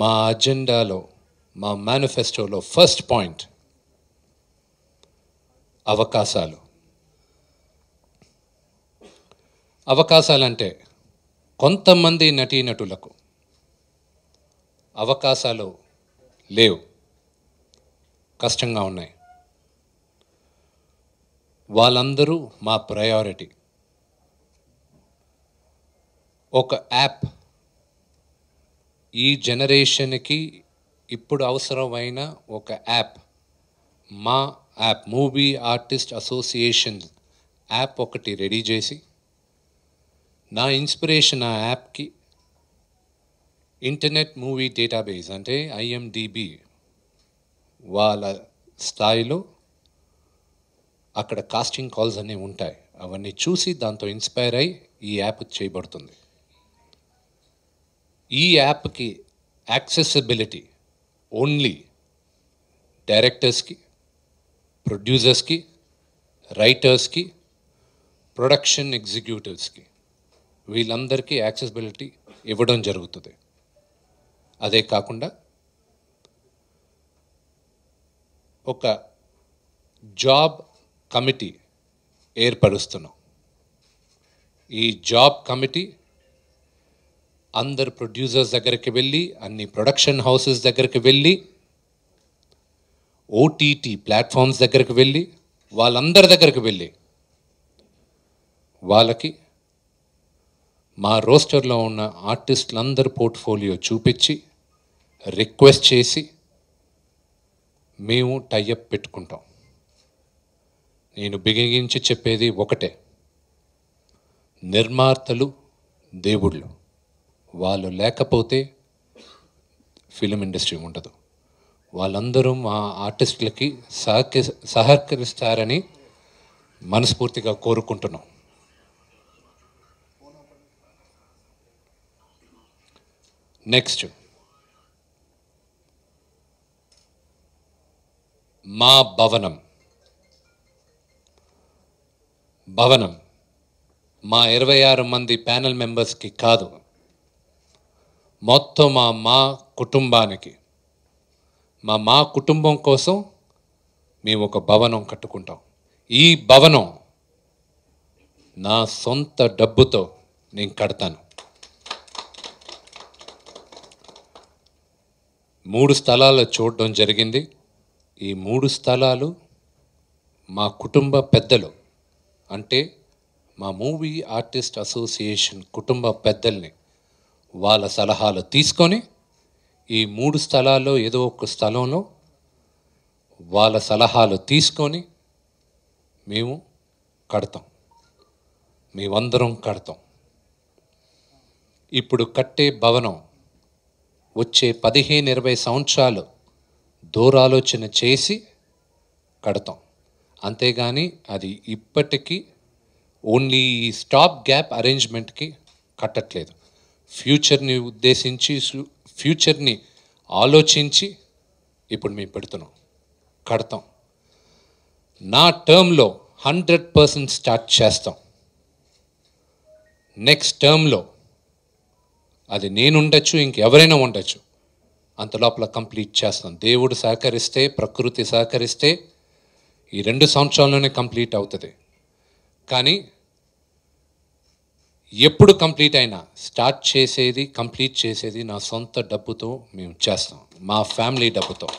మా అజెండాలో మా మేనిఫెస్టోలో ఫస్ట్ పాయింట్ అవకాశాలు అవకాశాలంటే కొంతమంది నటీనటులకు అవకాశాలు లేవు కష్టంగా ఉన్నాయి వాళ్ళందరూ మా ప్రయారిటీ ఒక యాప్ ఈ జనరేషన్కి ఇప్పుడు అవసరమైన ఒక యాప్ మా app movie artist association app ఒకటి రెడీ చేసి నా ఇన్స్పిరేషన్ ఆ యాప్కి ఇంటర్నెట్ మూవీ డేటాబేస్ అంటే ఐఎండిబి వాళ్ళ స్థాయిలో అక్కడ కాస్టింగ్ కాల్స్ అన్నీ ఉంటాయి అవన్నీ చూసి దాంతో ఇన్స్పైర్ అయ్యి ఈ యాప్ చేయబడుతుంది ఈ యాప్కి యాక్సెసిబిలిటీ ఓన్లీ డైరెక్టర్స్కి ప్రొడ్యూసర్స్కి రైటర్స్కి ప్రొడక్షన్ ఎగ్జిక్యూటివ్స్కి వీళ్ళందరికీ యాక్సెసిబిలిటీ ఇవ్వడం జరుగుతుంది అదే కాకుండా ఒక జాబ్ కమిటీ ఏర్పరుస్తున్నాం ఈ జాబ్ కమిటీ అందరు ప్రొడ్యూసర్స్ దగ్గరికి వెళ్ళి అన్ని ప్రొడక్షన్ హౌసెస్ దగ్గరికి వెళ్ళి ఓటీటీ ప్లాట్ఫామ్స్ దగ్గరికి వెళ్ళి వాళ్ళందరి దగ్గరికి వెళ్ళి వాళ్ళకి మా రోస్టర్లో ఉన్న ఆర్టిస్టులందరి పోర్ట్ఫోలియో చూపించి రిక్వెస్ట్ చేసి మేము టైఅప్ పెట్టుకుంటాం నేను బిగించి చెప్పేది ఒకటే నిర్మాతలు దేవుళ్ళు వాళ్ళు లేకపోతే ఫిలిం ఇండస్ట్రీ ఉండదు వాళ్ళందరూ మా ఆర్టిస్టులకి సహకరి సహకరిస్తారని మనస్ఫూర్తిగా కోరుకుంటున్నాం నెక్స్ట్ మా భవనం భవనం మా ఇరవై ఆరు మంది ప్యానల్ మెంబర్స్కి కాదు మొత్తం మా మా కుటుంబానికి మా మా కుటుంబం కోసం మేము ఒక భవనం కట్టుకుంటాం ఈ భవనం నా సొంత డబ్బుతో నేను కడతాను మూడు స్థలాలు చూడడం జరిగింది ఈ మూడు స్థలాలు మా కుటుంబ పెద్దలు అంటే మా మూవీ ఆర్టిస్ట్ అసోసియేషన్ కుటుంబ పెద్దల్ని వాళ్ళ సలహాలు తీసుకొని ఈ మూడు స్థలాల్లో ఏదో ఒక స్థలంలో వాళ్ళ సలహాలు తీసుకొని మేము కడతాం మేమందరం కడతాం ఇప్పుడు కట్టే భవనం వచ్చే పదిహేను ఇరవై సంవత్సరాలు దూరాలోచన చేసి కడతాం అంతేగాని అది ఇప్పటికీ ఓన్లీ స్టాప్ గ్యాప్ అరేంజ్మెంట్కి కట్టట్లేదు ఫ్యూచర్ని ఉద్దేశించి ఫ్యూచర్ని ఆలోచించి ఇప్పుడు మేము పెడుతున్నాం కడతాం నా టర్మ్లో హండ్రెడ్ పర్సెంట్ స్టార్ట్ చేస్తాం నెక్స్ట్ టర్మ్లో అది నేను ఉండొచ్చు ఇంకెవరైనా ఉండొచ్చు అంత లోపల కంప్లీట్ చేస్తాం దేవుడు సహకరిస్తే ప్రకృతి సహకరిస్తే ఈ రెండు సంవత్సరాల్లోనే కంప్లీట్ అవుతుంది కానీ ఎప్పుడు కంప్లీట్ అయినా స్టార్ట్ చేసేది కంప్లీట్ చేసేది నా సొంత డబ్బుతో మేము చేస్తాం మా ఫ్యామిలీ డబ్బుతో